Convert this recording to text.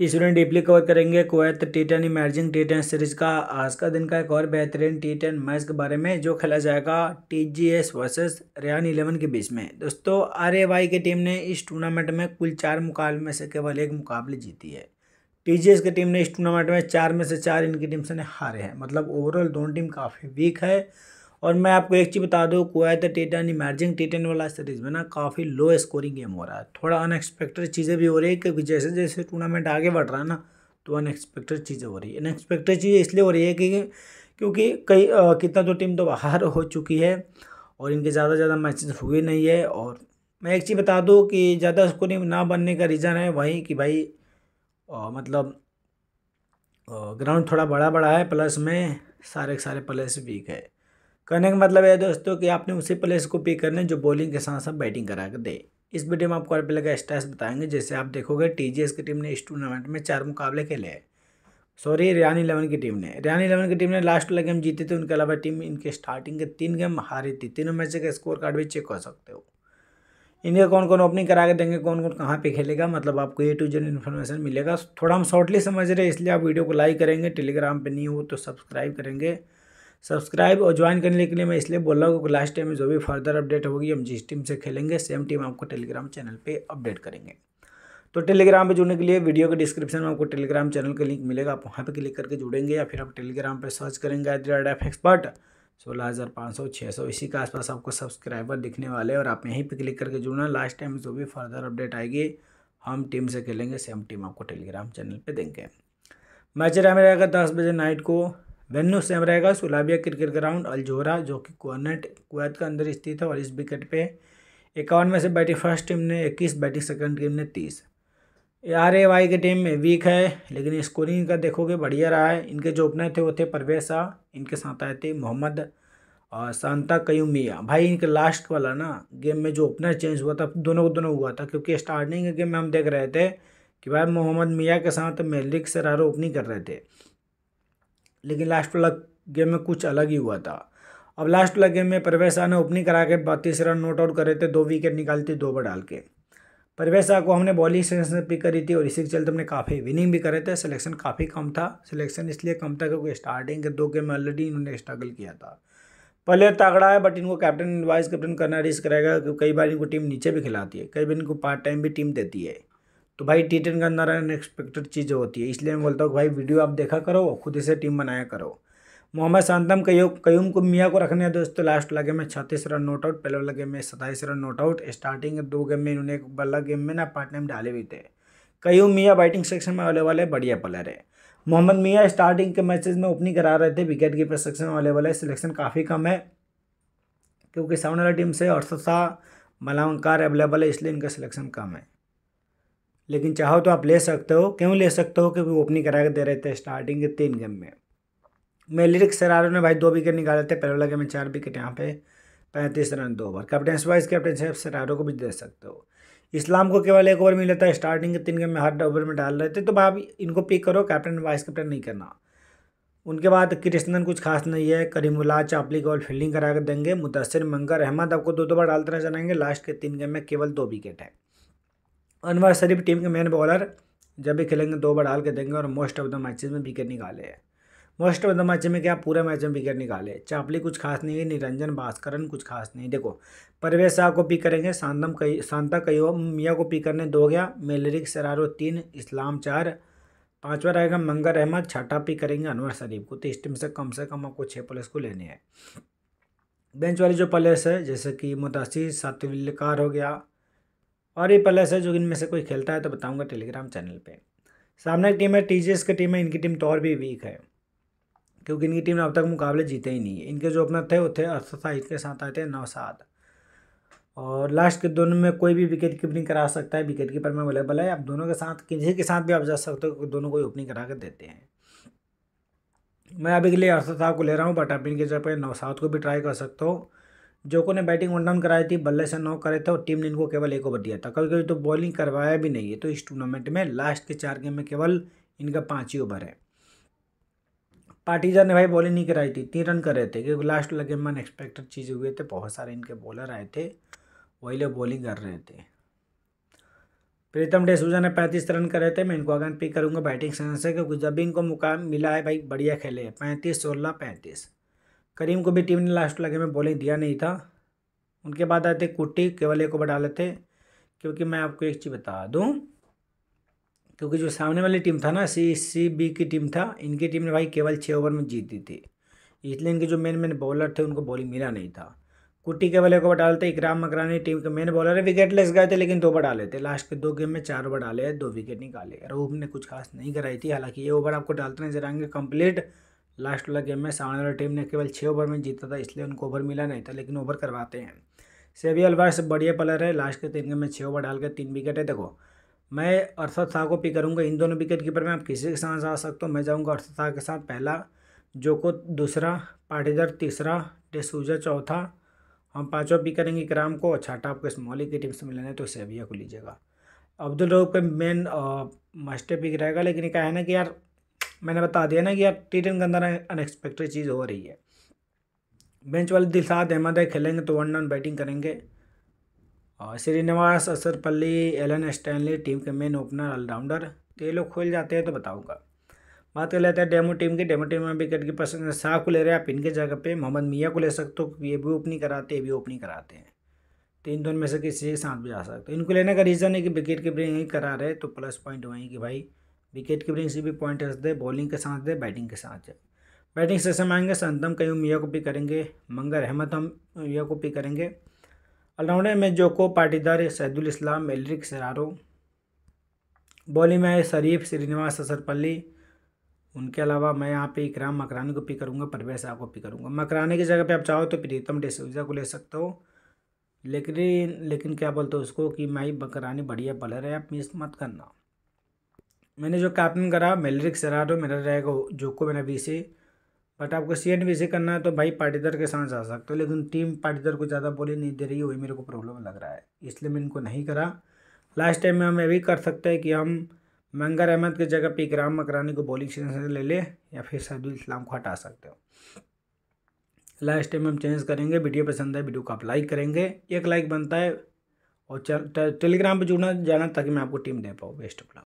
इस video deeply cover करेंगे Kuwait T ten emerging T ten series का आज का दिन का एक और बेहतरीन टी टेन मैच के बारे में जो खेला जाएगा T G S versus Rehan eleven के बीच में दोस्तों आर ए वाई की टीम ने इस टूर्नामेंट में कुल चार मुकाबले में से केवल एक मुकाबले जीती है टी जी एस की टीम ने इस टूर्नामेंट में चार में से चार इनकी टीम से हारे हैं मतलब ओवरऑल दोनों टीम काफ़ी वीक है और मैं आपको एक चीज़ बता दूँ कुवैत टेटन इमर्जिंग टेटन वाला सीरीज़ में ना काफ़ी लो स्कोरिंग गेम हो रहा है थोड़ा अनएक्सपेक्टेड चीज़ें भी हो रही है क्योंकि जैसे जैसे टूर्नामेंट आगे बढ़ रहा है ना तो अनएक्सपेक्टेड चीज़ें हो रही है अनएक्सपेक्टेड चीज़ें इसलिए हो रही है कि क्योंकि कई कितना तो टीम तो बाहर हो चुकी है और इनके ज़्यादा ज़्यादा मैचेज हुए नहीं है और मैं एक चीज़ बता दूँ कि ज़्यादा स्कोरिंग ना बनने का रीज़न है वही कि भाई आ, मतलब ग्राउंड थोड़ा बड़ा बड़ा है प्लस में सारे के सारे प्लेस वीक है कहने का मतलब है दोस्तों कि आपने उसी प्लेस को पिक करने जो बॉलिंग के साथ साथ बैटिंग करा कर दे इस वीडियो में आपको आरपीएल का स्टेटस बताएंगे जैसे आप देखोगे टीजीएस की टीम ने इस टूर्नामेंट में चार मुकाबले खेले हैं सॉरी रियान इलेवन की टीम ने रियान इलेवन की टीम ने लास्ट वाला गेम जीते थे उनके अलावा टीम इनके स्टार्टिंग के तीन गेम हारी थी तीनों मैच का स्कोर कार्ड भी चेक कर सकते हो इनके कौन कौन ओपनिंग करा के देंगे कौन कौन कहाँ पे खेलेगा मतलब आपको ए टू जेड इन्फॉर्मेशन मिलेगा थोड़ा हम शॉर्टली समझ रहे हैं इसलिए आप वीडियो को लाइक करेंगे टेलीग्राम पे नहीं हो तो सब्सक्राइब करेंगे सब्सक्राइब और ज्वाइन करने के लिए मैं इसलिए बोल रहा हूँ क्योंकि लास्ट टाइम में जो भी फर्दर अपडेट होगी हम जिस टीम से खेलेंगे सेम टीम आपको टेलीग्राम चैनल पर अपडेट करेंगे तो टेलीग्राम पे जुड़ने के लिए वीडियो के डिस्क्रिप्शन में आपको टेलीग्राम चैनल का लिंक मिलेगा आप वहाँ पर क्लिक करके जुड़ेंगे या फिर आप टेलीग्राम पर सर्च करेंगे एट रेट एफ एक्सपर्ट सोलह हज़ार पाँच सौ छः सौ इसी के आसपास आपको सब्सक्राइबर दिखने वाले और आप यहीं पर क्लिक करके जुड़ना लास्ट टाइम जो भी फर्दर अपडेट आएगी हम टीम से खेलेंगे सेम टीम आपको टेलीग्राम चैनल पर देंगे मैच मेरा दस बजे नाइट को वेन्यू सेम रहेगा सुलाबिया क्रिकेट ग्राउंड अल्जोरा जो कि क्वानट कुवैत के अंदर स्थित है और इस विकेट पे इक्यावन में से बैटिंग फर्स्ट टीम ने इक्कीस बैटिंग सेकंड टीम ने तीस आर ए वाई की टीम में वीक है लेकिन स्कोरिंग का देखोगे बढ़िया रहा है इनके जो ओपनर थे वो थे परवेज शाह इनके साथ आए थे मोहम्मद और सांता कयूमिया भाई इनके लास्ट वाला ना गेम में जो ओपनर चेंज हुआ था दोनों को दोनों हुआ था क्योंकि स्टार्टिंग के गेम में हम देख रहे थे कि भाई मोहम्मद मियाँ के साथ मेलिक सरारो ओपनिंग कर रहे थे लेकिन लास्ट वाला गेम में कुछ अलग ही हुआ था अब लास्ट वाला गेम में परवेश शाह ने ओपनिंग करा के बत्तीस रन नोट आउट करे थे दो विकेट निकालती दो ओवर डाल के परवेश शाह को हमने बॉलिंग सेलेक्शन पिक करी थी और इसी के चलते हमने काफ़ी विनिंग भी करे थे सिलेक्शन काफ़ी कम था सिलेक्शन इसलिए कम था क्योंकि स्टार्टिंग के दो गेम में ऑलरेडी इन्होंने स्ट्रगल किया था प्लेयर तगड़ा है बट इनको कैप्टन वाइस कैप्टन करना रिस्क रहेगा क्योंकि कई बार इनको टीम नीचे भी खिलाती है कई बार इनको पार्ट टाइम भी टीम देती है तो भाई टी टेन के अंदर अनएक्सपेक्टेड चीज़ें होती है इसलिए मैं बोलता हूँ भाई वीडियो आप देखा करो खुद से टीम बनाया करो मोहम्मद शांतम कयो कयूम को मियाँ को रखने हैं दोस्तों लास्ट वाला गेम में छत्तीस रन नोट आउट पहले वाला गेम में सत्ताईस रन नोट आउट स्टार्टिंग दो गेम में इन्होंने एक बल्ला गेम में ना पार्ट टाइम डाले हुए थे कयूम मियाँ बैटिंग सेक्शन में अवेलेबल है बढ़िया प्लेयर है मोहम्मद मियाँ स्टार्टिंग के मैचेज में ओपनिंग करा रहे थे विकेट कीपर सेक्शन में अवेलेबल है सिलेक्शन काफ़ी कम है क्योंकि सामने वाली टीम से अरसद शाह मलावंकार अवेलेबल है इसलिए इनका सिलेक्शन कम है लेकिन चाहो तो आप ले सकते हो क्यों ले सकते हो क्योंकि ओपनिंग करा के दे रहे थे स्टार्टिंग के तीन गेम में मेलिरिक सरारो ने भाई दो विकेट निकाले थे पहले वाला गेम में चार विकेट यहाँ पे पैंतीस रन दो ओवर कैप्टन वाइस कैप्टन साहब सरारो को भी दे सकते हो इस्लाम को केवल एक ओवर मिला था स्टार्टिंग के तीन गेम में हर ओवर में डाल रहे थे तो आप इनको पिक करो कैप्टन वाइस कैप्टन नहीं करना उनके बाद कृष्णन कुछ खास नहीं है करीमुल्ला चापली गोल फील्डिंग करा कर देंगे मुदसर मंगर अहमद आपको दो दो बार डालते नजर आएंगे लास्ट के तीन गेम में केवल दो विकेट है अनवर शरीफ टीम के मेन बॉलर जब भी खेलेंगे दो बार डाल के देंगे और मोस्ट ऑफ द मैचेस में विकेट निकाले हैं मोस्ट ऑफ द मैच में क्या पूरे मैच में विकेट निकाले चापली कुछ खास नहीं है निरंजन भास्करन कुछ खास नहीं देखो परवेश शाह को पिक करेंगे शांतम कई शांता कई मियाँ को पिक करने दो गया मेलरिक सरारो तीन इस्लाम चार पाँचवा रहेगा मंगर अहमद छठा पिक करेंगे अनवर शरीफ को तो इस टीम से कम से कम आपको छः प्लेस को लेने हैं बेंच वाले जो प्लेयर्स है जैसे कि मुदासी सातविल्लकार हो गया और ये प्लस है जो इनमें से कोई खेलता है तो बताऊँगा टेलीग्राम चैनल पर सामने की टीम है टी की टीम है इनकी टीम तो और भी वीक है क्योंकि इनकी टीम ने अब तक मुकाबले जीते ही नहीं है इनके जो ओपनर थे वो थे अर्थसा के साथ आए थे नौसाद और लास्ट के दोनों में कोई भी विकेट कीपिंग करा सकता है विकेट कीपर में अवेलेबल है आप दोनों के साथ किसी के साथ भी आप जा सकते हो दोनों को ओपनिंग करा कर देते हैं मैं अभी के लिए अर्थ को ले रहा हूँ बट आप इनके जगह पर नौसाद को भी ट्राई कर सकते हो जोको ने बैटिंग वन डाउन कराई थी बल्ले से नौ करे थे और टीम ने इनको केवल एक ओवर दिया था कभी कभी तो बॉलिंग करवाया भी नहीं है तो इस टूर्नामेंट में लास्ट के चार गेम में केवल इनका पाँच ही ओवर है पार्टीजा ने भाई बॉलिंग नहीं कराई थी तीन रन कर रहे थे क्योंकि लास्ट वाला गेम में अनएक्सपेक्टेड चीज़ हुए थे बहुत सारे इनके बॉलर आए थे वही लोग बॉलिंग कर रहे थे प्रीतम डेसूजा ने पैंतीस रन करे थे मैं इनको अगर पिक करूंगा बैटिंग सेंस से क्योंकि जब भी इनको मुकाम मिला है भाई बढ़िया खेले पैंतीस सोलह पैंतीस करीम को भी टीम ने लास्ट लगे में बॉलिंग दिया नहीं था उनके बाद आए थे कुट्टी केवल एक ओवर डाले थे क्योंकि मैं आपको एक चीज़ बता दूँ क्योंकि जो सामने वाली टीम था ना सी सी बी की टीम था इनकी टीम ने भाई केवल छः ओवर में जीत दी थी इसलिए इनके जो मेन मेन बॉलर थे उनको बॉलिंग मिला नहीं था कुट्टी केवल एक को डाले थे इकराम मकरानी टीम के मेन बॉलर है विकेट लेस गए थे लेकिन दो ओवर डाले थे लास्ट के दो गेम में चार ओवर डाले दो विकेट निकाले रूप ने कुछ खास नहीं कराई थी हालांकि ये ओवर आपको डालते नजर आएंगे कंप्लीट लास्ट वाला गेम में सामने वाली टीम ने केवल छः ओवर में जीता था इसलिए उनको ओवर मिला नहीं था लेकिन ओवर करवाते हैं सेवी अलवार्स बढ़िया प्लेयर है लास्ट के तीन गेम में छः ओवर डाल के तीन विकेट है देखो मैं अरसद शाह को पिक करूँगा इन दोनों विकेट कीपर में आप किसी के साथ जा सकते हो मैं जाऊँगा अरसद शाह के साथ पहला जोको दूसरा पाटीदार तीसरा डेसूजा चौथा हम पाँचों पिक करेंगे इक्राम को छठा आपको स्मॉली की टीम से मिलेंगे है तो सेविया को लीजिएगा अब्दुल रऊफ का मेन मास्टर पिक रहेगा लेकिन क्या है ना कि यार मैंने बता दिया ना कि अब टी टेन के अंदर अनएक्सपेक्टेड चीज़ हो रही है बेंच वाले दिलसाद अहमद है तो खेलेंगे तो वन डाउन बैटिंग करेंगे और Srinivas Asarpalli Allan Stanley team के मेन ओपनर ऑलराउंडर तो ये लोग खोल जाते हैं तो बताऊँगा बात कर लेते हैं डेमो टीम की डेमो टीम में विकेट की पसंद शाह को ले रहे हैं आप इनके जगह पे मोहम्मद मियाँ को ले सकते हो क्योंकि ये भी ओपनिंग कराते हैं ये भी ओपनिंग कराते हैं तो इन दोनों में से किसी के साथ भी जा सकते हो इनको लेने का रीज़न है कि विकेट कीपरिंग ही करा रहे तो प्लस पॉइंट वहीं कि भाई विकेट कीपरिंग से भी पॉइंट दे बॉलिंग के साथ दे बैटिंग के साथ दे बैटिंग सेशन में आएंगे संतम कयूम मिया को पिक करेंगे मंगर अहमद हम मिया को पिक करेंगे ऑलराउंडर में जोको पाटीदार सैदुल इस्लाम एलरिक सरारो बॉलिंग में आए शरीफ श्रीनिवास असरपल्ली उनके अलावा मैं यहाँ पे इकराम मकरानी को पिक करूँगा परवेज शाह को पिक करूँगा मकरानी की जगह पे आप चाहो तो प्रीतम डिसूजा को ले सकते हो लेकिन लेकिन क्या बोलते हो उसको कि माई मकरानी बढ़िया बॉलर है आप मिस मत करना मैंने जो कैप्टन करा मेलरिक सराडो मेरा रहेगा जोको मेरा बी सी बट आपको सी एंड बी सी करना है तो भाई पाटीदार के साथ जा सकते हो लेकिन टीम पाटीदार को ज़्यादा बोली नहीं दे रही है वही मेरे को प्रॉब्लम लग रहा है इसलिए मैं इनको नहीं करा लास्ट टाइम में हम ये भी कर सकते हैं कि हम मंगर अहमद की जगह पे इकराम मकरानी को बॉलिंग से ले लें या फिर सैदुल इस्लाम को हटा सकते हो लास्ट टाइम हम चेंज करेंगे वीडियो पसंद है वीडियो को आप लाइक करेंगे एक लाइक बनता है और टेलीग्राम पर जुड़ना जाना ताकि मैं आपको टीम दे पाऊँ बेस्ट अपना